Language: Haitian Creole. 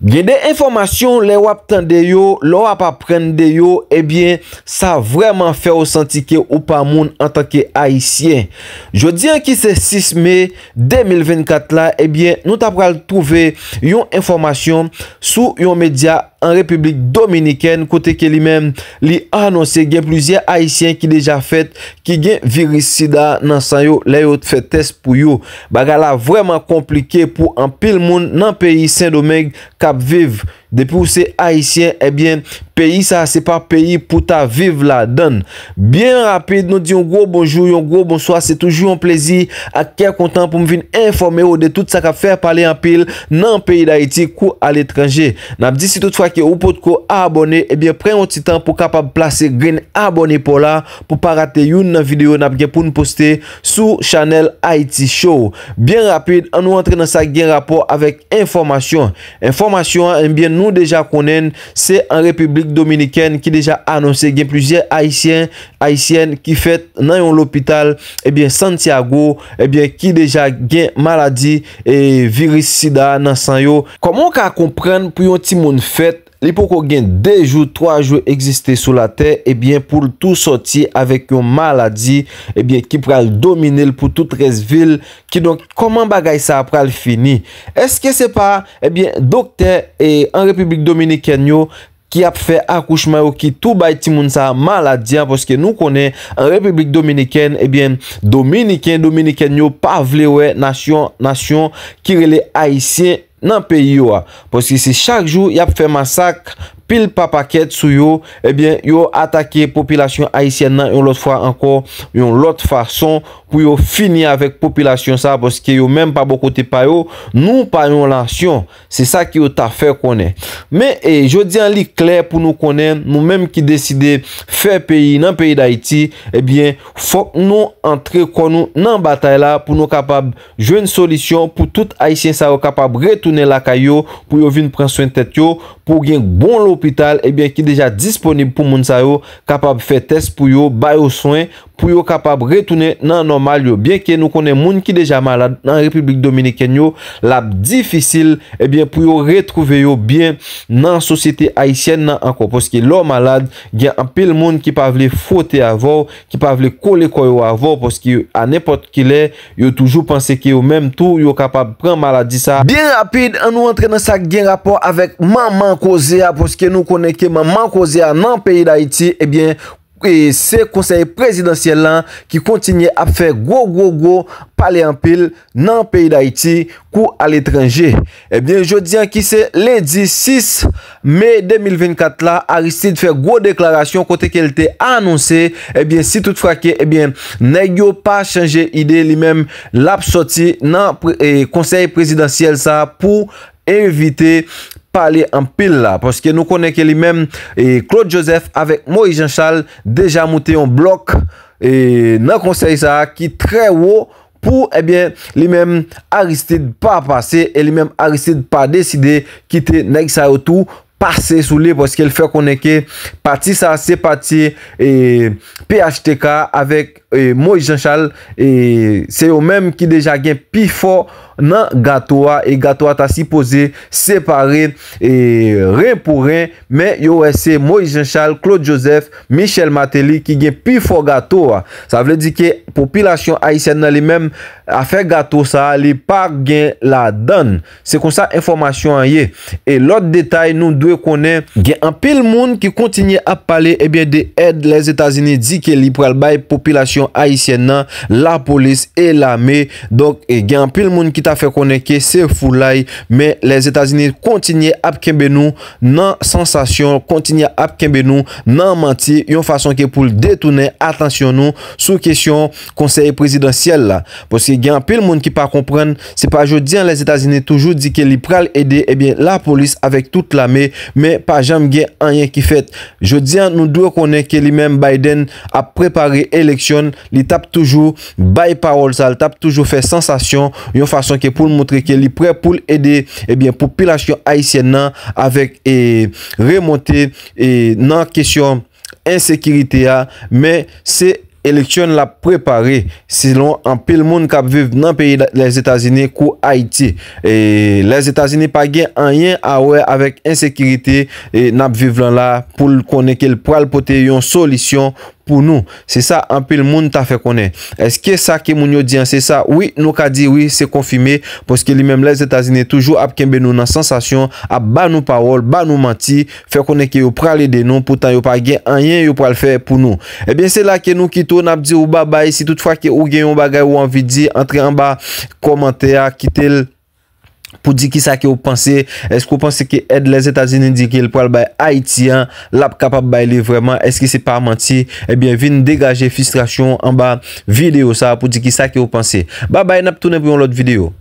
Gen de informasyon le wap tende yo, le wap aprende yo, ebyen sa vreman fe ou santi ke ou pa moun an tanke haisyen. Jodi an ki se 6 mey 2024 la, ebyen eh nou ta pral touve yon informasyon sou yon media akweli. an Republik Dominikèn, kote ke li men li anonsen gen plizye Haitien ki deja fèt, ki gen virisida nan sanyo layot fètes pou yo. Bagala vwèman komplike pou an pil moun nan peyi Saint-Domingue-Cape-Vive. Depi ou se Haitien, ebyen, eh peyi sa sepa peyi pou ta viv la don. Bien rapide nou di yon gro bonjou, yon gro bonsoa, se toujou yon plezi ak ke kontan pou m vin informe ou de tout sa ka fer pale apil nan peyi da Haiti kou al etranje. Nap disi toutfwa ki ou pot kou abone, ebyen pren yon titan pou kapab plase green abone pou la pou pa rate yon nan video nap gen pou nou poste sou chanel Haiti show. Bien rapide an nou entre nan sa gen rapor avek informasyon informasyon enbyen eh nou deja konen se an republik Dominikèn ki deja anonsen gen plujer Haitien, Haitien ki fet nan yon l'opital, ebyen eh Santiago ebyen eh ki deja gen maladi e virisida nan san yo. Koman ka kompren pou yon timoun fet, li pou kon gen de jou, 3 jou existen sou la te, ebyen eh pou tout sorti avek yon maladi, ebyen ki pral domine l pou tout 13 vil ki donk koman bagay sa pral fini. Eske se pa ebyen dokter e an Republik Dominikèn yo ki ap fè akouchman ou ki tou bay timoun sa maladyan, poske nou konè an Republik Dominikèn, ebyen Dominikèn, Dominikèn yo pavle wè, nasyon, nasyon, kirele Haitien nan peyi yo a. Poske si chak jou, yap fè masak pil papaket sou yo, ebyen yo atake popilasyon Haitien nan yon lot fwa anko, yon lot fwa son, pou yo fini avek popilasyon sa poske yo menm pa bokote payo nou payon lansyon, se sa ki yo tafer konen, men e jodi an li kler pou nou konen, nou menm ki deside fe peyi nan peyi da iti, ebyen, fok nou entre konou nan batay la pou nou kapab jwen solisyon pou tout aisyen sa yo kapab retoune laka yo, pou yo vin pren soyen tet yo pou gen bon lopital, ebyen ki deja disponib pou moun sa yo kapab fe test pou yo, bayo soyen pou yo kapab retoune nan nan mal yo. Bien ki nou konen moun ki deja malade nan Republik Dominik en yo, lap difisil, e bien pou yo retrouve yo bien nan sosite Haitienne nan anko. Poski lor malade, gen apil moun ki pa vle fote avor, ki pa vle kolekoy avor, poski an epot ki le, yo toujou pense ki yo menm tou, yo kapab pren maladi sa. Bien rapide an nou entre nan sak gen rapor avek maman kozea, poski nou konen ki maman kozea nan peyi d'Haiti, e eh bien E se konseye prezidansyel lan ki kontinye ap fè go go go pale an pil nan peyi da iti kou al etranje. Ebyen, jodi an ki se lè di 6 mey 2024 la, Aristide fè go deklarasyon kote ke el te anonsè. Ebyen, si tout frake, ebyen, neyo pa chanje ide li mem lap soti nan konseye eh, prezidansyel sa pou evite. pale an pil la, poske nou koneke li mem, e Claude Joseph, avek Moïse Jean Charles, deja mouti an blok, e nan konsey sa, ki tre wou, pou, e eh bien, li mem a risite de pa pase, e li mem a risite de pa deside, kite Nek Sao Tou, pase sou li, poske l fè koneke, pati sa, se pati, e PHTK, avek Moïse Jean Charles, e se yo mem, ki deja gen pi fo, ou, nan gato a, e gato a ta si pose separe, e ren pou ren, men yo wese Moïse Jean Charles, Claude Joseph, Michel Matéli, ki gen pi fo gato a. Sa vle di ki, popilasyon Haitien nan li men, a fe gato sa, li pa gen la dan. Se kon sa informasyon a ye. E lot detay nou dwe konen gen an pil moun ki kontinye ap pale, e bie de ed les Etazini di ki li prel baye popilasyon Haitien nan, la polis e la me. Dok, gen an pil moun ki te fè konen ke se foulay me les Etats-Unis kontinye ap kembe nou nan sensasyon kontinye ap kembe nou nan manti yon fason ke pou l detounen atensyon nou sou kesyon konseye prezidansyel la pou se gen apil moun ki pa kompren se pa jodi an les Etats-Unis toujou di ke li pral edi ebyen la polis avek tout la me me pa jam gen anyen ki fèt jodi an nou dwe konen ke li men Biden ap prepari eleksyon li tap toujou bay parol sa l tap toujou fè sensasyon yon fason ke pou l motre ke li pre pou l ede ebyen eh popilasyon Haitien nan avek e remote e, nan kesyon ensekirite ya me se eleksyon la prepari silon an pil moun kap vive nan peyi les Etasine kou Haiti e les Etasine pa gen anyen awe avek ensekirite e, nan vive lan la pou l kone ke l pral pote yon solisyon pou nou. Se sa, anpil moun ta fe konen. Eske sa ke moun yo diyan, se sa, oui, nou ka di, oui, se konfime, poske li menm les Etazine, toujou ap kembe nou nan sensasyon, ap ba nou parol, ba nou manti, fe konen ki yo prale eh de nou, pou tan yo pa gen, anyen yo prale fe pou nou. Ebyen, se la ke nou ki ton ap di ou baba, e si toutfwa ki ou gen, ou bagay, ou anvi di, entre anba, komante ya, kite l, pou di ki sa ki ou panse, eskou panse ki ed les Etats-Unis di ki el pwal bay Haitien, lap kapap bay li vreman, eskou se pa manti, ebyen vin degaje fistration an ba video sa, pou di ki sa ki ou panse. Ba bay, nap toune vyon lot video.